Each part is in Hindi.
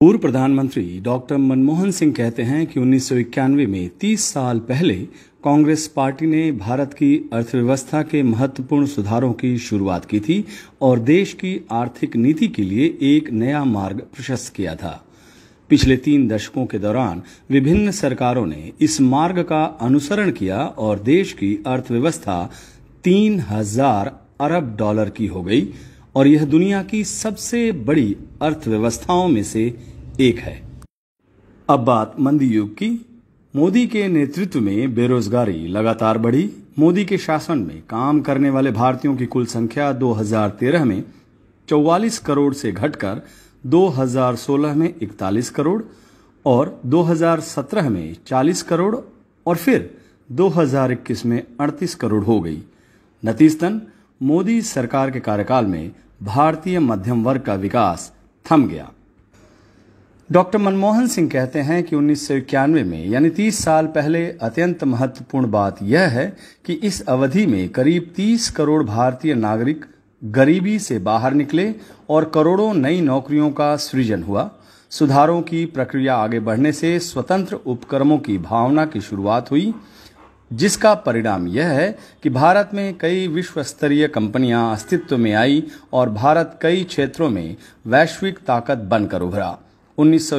पूर्व प्रधानमंत्री डॉक्टर मनमोहन सिंह कहते हैं कि उन्नीस में 30 साल पहले कांग्रेस पार्टी ने भारत की अर्थव्यवस्था के महत्वपूर्ण सुधारों की शुरुआत की थी और देश की आर्थिक नीति के लिए एक नया मार्ग प्रशस्त किया था पिछले तीन दशकों के दौरान विभिन्न सरकारों ने इस मार्ग का अनुसरण किया और देश की अर्थव्यवस्था तीन हजार अरब डॉलर की हो गई और यह दुनिया की सबसे बड़ी अर्थव्यवस्थाओं में से एक है अब बात मंदी युग की मोदी के नेतृत्व में बेरोजगारी लगातार बढ़ी मोदी के शासन में काम करने वाले भारतीयों की कुल संख्या 2013 में 44 करोड़ से घटकर 2016 में 41 करोड़ और 2017 में 40 करोड़ और फिर 2021 में 38 करोड़ हो गई नतीजतन मोदी सरकार के कार्यकाल में भारतीय मध्यम वर्ग का विकास थम गया डॉक्टर मनमोहन सिंह कहते हैं कि उन्नीस में यानी तीस साल पहले अत्यंत महत्वपूर्ण बात यह है कि इस अवधि में करीब तीस करोड़ भारतीय नागरिक गरीबी से बाहर निकले और करोड़ों नई नौकरियों का सृजन हुआ सुधारों की प्रक्रिया आगे बढ़ने से स्वतंत्र उपक्रमों की भावना की शुरुआत हुई जिसका परिणाम यह है कि भारत में कई विश्व स्तरीय कंपनियां अस्तित्व में आई और भारत कई क्षेत्रों में वैश्विक ताकत बनकर उभरा उन्नीस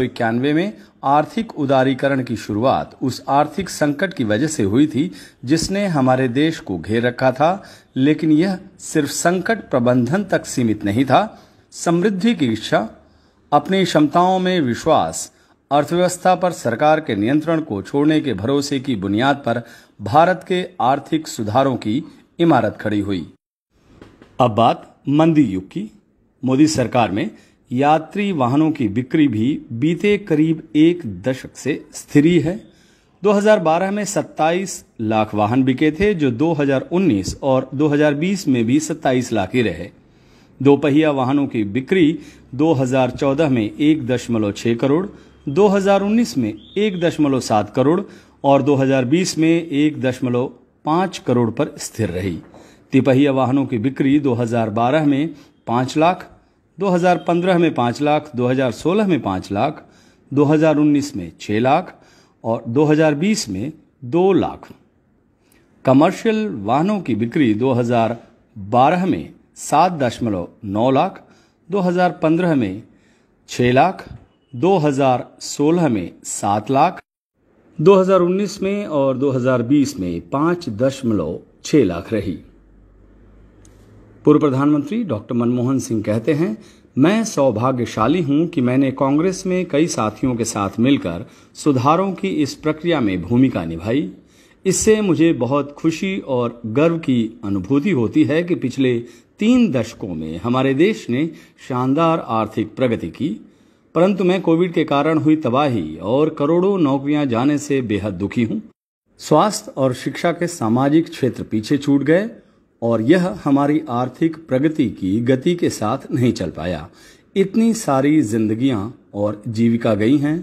में आर्थिक उदारीकरण की शुरुआत उस आर्थिक संकट की वजह से हुई थी जिसने हमारे देश को घेर रखा था लेकिन यह सिर्फ संकट प्रबंधन तक सीमित नहीं था समृद्धि की इच्छा अपनी क्षमताओं में विश्वास अर्थव्यवस्था पर सरकार के नियंत्रण को छोड़ने के भरोसे की बुनियाद पर भारत के आर्थिक सुधारों की इमारत खड़ी हुई अब बात मंदी युग की मोदी सरकार में यात्री वाहनों की बिक्री भी बीते करीब एक दशक से स्थिरी है 2012 में 27 लाख वाहन बिके थे जो 2019 और 2020 में भी 27 लाख ही रहे दोपहिया वाहनों की बिक्री 2014 में एक दशमलव छह करोड़ 2019 में एक दशमलव सात करोड़ और 2020 में एक दशमलव पाँच करोड़ पर स्थिर रही तिपहिया वाहनों की बिक्री 2012 में पाँच लाख 2015 में पाँच लाख 2016 में पाँच लाख 2019 में छः लाख और 2020 में दो लाख कमर्शियल वाहनों की बिक्री 2012 में सात दशमलव नौ लाख 2015 में छः लाख 2016 में सात लाख 2019 में और 2020 में पांच दशमलव छह लाख रही पूर्व प्रधानमंत्री डॉक्टर मनमोहन सिंह कहते हैं मैं सौभाग्यशाली हूं कि मैंने कांग्रेस में कई साथियों के साथ मिलकर सुधारों की इस प्रक्रिया में भूमिका निभाई इससे मुझे बहुत खुशी और गर्व की अनुभूति होती है कि पिछले तीन दशकों में हमारे देश ने शानदार आर्थिक प्रगति की परंतु मैं कोविड के कारण हुई तबाही और करोड़ों नौकरियां जाने से बेहद दुखी हूं स्वास्थ्य और शिक्षा के सामाजिक क्षेत्र पीछे छूट गए और यह हमारी आर्थिक प्रगति की गति के साथ नहीं चल पाया इतनी सारी जिंदगियां और जीविका गई हैं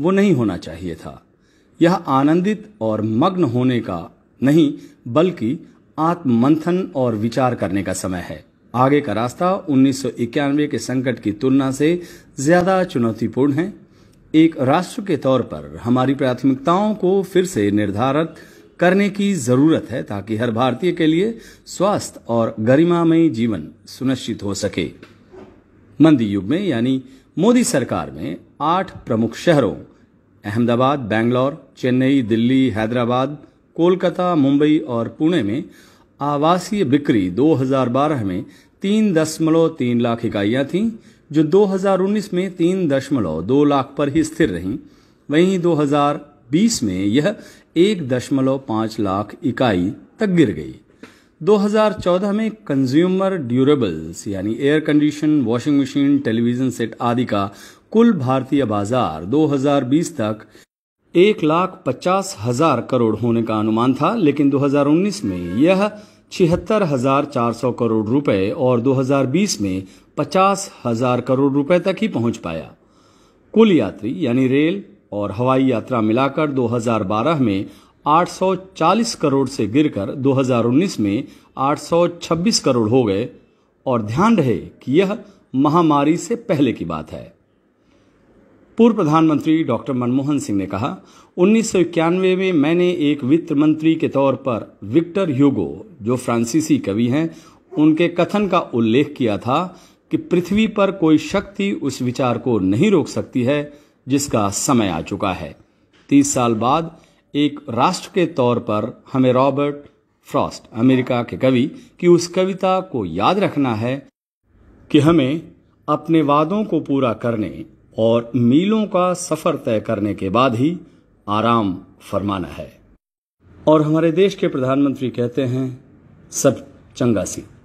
वो नहीं होना चाहिए था यह आनंदित और मग्न होने का नहीं बल्कि आत्ममंथन और विचार करने का समय है आगे का रास्ता उन्नीस के संकट की तुलना से ज्यादा चुनौतीपूर्ण है एक राष्ट्र के तौर पर हमारी प्राथमिकताओं को फिर से निर्धारित करने की जरूरत है ताकि हर भारतीय के लिए स्वास्थ्य और गरिमामय जीवन सुनिश्चित हो सके मंदी युग में यानी मोदी सरकार में आठ प्रमुख शहरों अहमदाबाद बैंगलोर चेन्नई दिल्ली हैदराबाद कोलकाता मुंबई और पुणे में आवासीय बिक्री 2012 में तीन दशमलव तीन लाख इकाइयां थीं जो 2019 में तीन दशमलव दो लाख पर ही स्थिर रहीं वहीं 2020 में यह एक दशमलव पाँच लाख इकाई तक गिर गई 2014 में कंज्यूमर ड्यूरेबल्स यानी air condition washing machine television set आदि का कुल भारतीय बाजार 2020 तक एक लाख पचास हजार करोड़ होने का अनुमान था लेकिन 2019 में यह छिहत्तर हजार चार सौ करोड़ रुपए और 2020 में पचास हजार करोड़ रुपए तक ही पहुंच पाया कुल यात्री यानी रेल और हवाई यात्रा मिलाकर 2012 में 840 करोड़ से गिरकर 2019 में 826 करोड़ हो गए और ध्यान रहे कि यह महामारी से पहले की बात है पूर्व प्रधानमंत्री डॉक्टर मनमोहन सिंह ने कहा उन्नीस में मैंने एक वित्त मंत्री के तौर पर विक्टर ह्यूगो जो फ्रांसीसी कवि हैं उनके कथन का उल्लेख किया था कि पृथ्वी पर कोई शक्ति उस विचार को नहीं रोक सकती है जिसका समय आ चुका है तीस साल बाद एक राष्ट्र के तौर पर हमें रॉबर्ट फ्रॉस्ट अमेरिका के कवि की उस कविता को याद रखना है कि हमें अपने वादों को पूरा करने और मीलों का सफर तय करने के बाद ही आराम फरमाना है और हमारे देश के प्रधानमंत्री कहते हैं सब चंगा सिंह